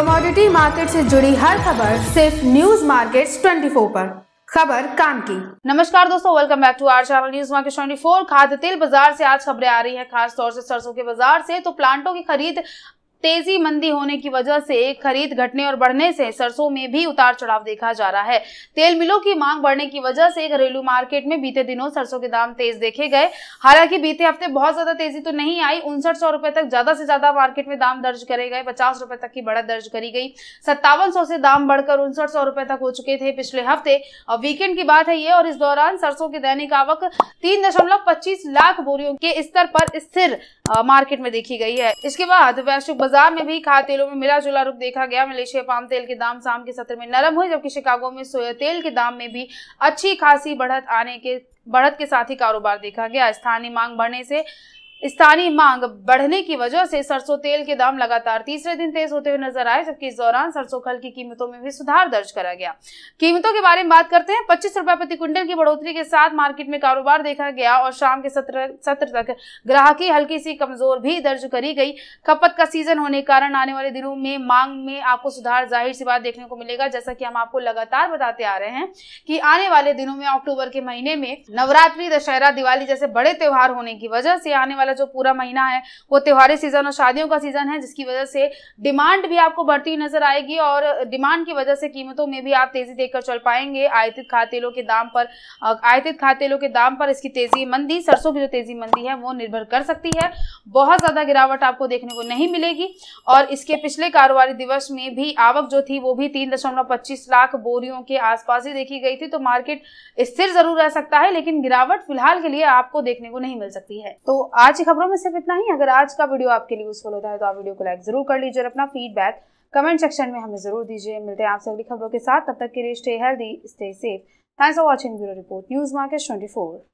commodity market से जुड़ी हर खबर सिर्फ न्यूज मार्केट 24 पर खबर काम की नमस्कार दोस्तों welcome back to our channel news market twenty four खाद्य तेल बाजार से आज खबरें आ रही हैं खास तौर से सरसों के बाजार से तो प्लांटों की खरीद तेजी मंदी होने की वजह से खरीद घटने और बढ़ने से सरसों में भी उतार चढ़ाव देखा जा रहा है तेल मिलों की मांग बढ़ने की वजह से घरेलू मार्केट में बीते दिनों सरसों के दाम तेज देखे गए हालांकि बीते हफ्ते बहुत ज्यादा तेजी तो नहीं आई उनसठ सौ रुपए तक ज्यादा से ज्यादा मार्केट में दाम दर्ज करे गए पचास रुपए तक की बढ़त दर्ज करी गई सत्तावन सौ से दाम बढ़कर उनसठ सौ रुपए तक हो चुके थे पिछले हफ्ते और वीकेंड की बात है ये और इस दौरान सरसों की दैनिक आवक तीन लाख बोरियों के स्तर पर स्थिर मार्केट में देखी गई है इसके बाद वैश्विक बाजार में भी खाद्य तेलों में मिला जुला रूप देखा गया मलेशिया पाम तेल के दाम शाम के सत्र में नरम हुए जबकि शिकागो में सोया तेल के दाम में भी अच्छी खासी बढ़त आने के बढ़त के साथ ही कारोबार देखा गया स्थानीय मांग बढ़ने से स्थानीय मांग बढ़ने की वजह से सरसों तेल के दाम लगातार तीसरे दिन तेज होते हुए नजर आए जबकि इस दौरान सरसों खल की कीमतों में भी सुधार दर्ज करा गया कीमतों के बारे में बात करते हैं पच्चीस रुपए प्रति क्विंटल की बढ़ोतरी के साथ मार्केट में कारोबार देखा गया और शाम के सत्र सत्र तक ग्राहकी हल्की सी कमजोर भी दर्ज करी गई खपत का सीजन होने के कारण आने वाले दिनों में मांग में आपको सुधार जाहिर सी बात देखने को मिलेगा जैसा की हम आपको लगातार बताते आ रहे हैं की आने वाले दिनों में अक्टूबर के महीने में नवरात्रि दशहरा दिवाली जैसे बड़े त्योहार होने की वजह से आने वाले वाला जो पूरा महीना है वो त्योहारी सीजन और शादियों का सीजन है जिसकी वजह से डिमांड भी आपको बढ़ती हुई नजर आएगी और डिमांड की वजह से कीमतों में भी आप तेजी देखकर चल पाएंगे आयतित खातेलों के दाम पर आयतित खातेलों के दाम पर इसकी तेजी मंदी सरसों की जो तेजी मंदी है वो निर्भर कर सकती है बहुत ज्यादा गिरावट आपको देखने को नहीं मिलेगी और इसके पिछले कारोबारी दिवस में भी आवक जो थी वो भी तीन लाख बोरियों के आसपास ही देखी गई थी तो मार्केट स्थिर जरूर रह सकता है लेकिन गिरावट फिलहाल के लिए आपको देखने को नहीं मिल सकती है तो आज की खबरों में सिर्फ इतना ही अगर आज का वीडियो आपके लिए यूजफुल होता है तो आप वीडियो को लाइक जरूर कर लीजिए और अपना फीडबैक कमेंट सेक्शन में हमें जरूर दीजिए मिलते हैं आपसे अगली खबरों के साथ तब तक के लिए stay healthy stay safe thanks for watching bureau report news market twenty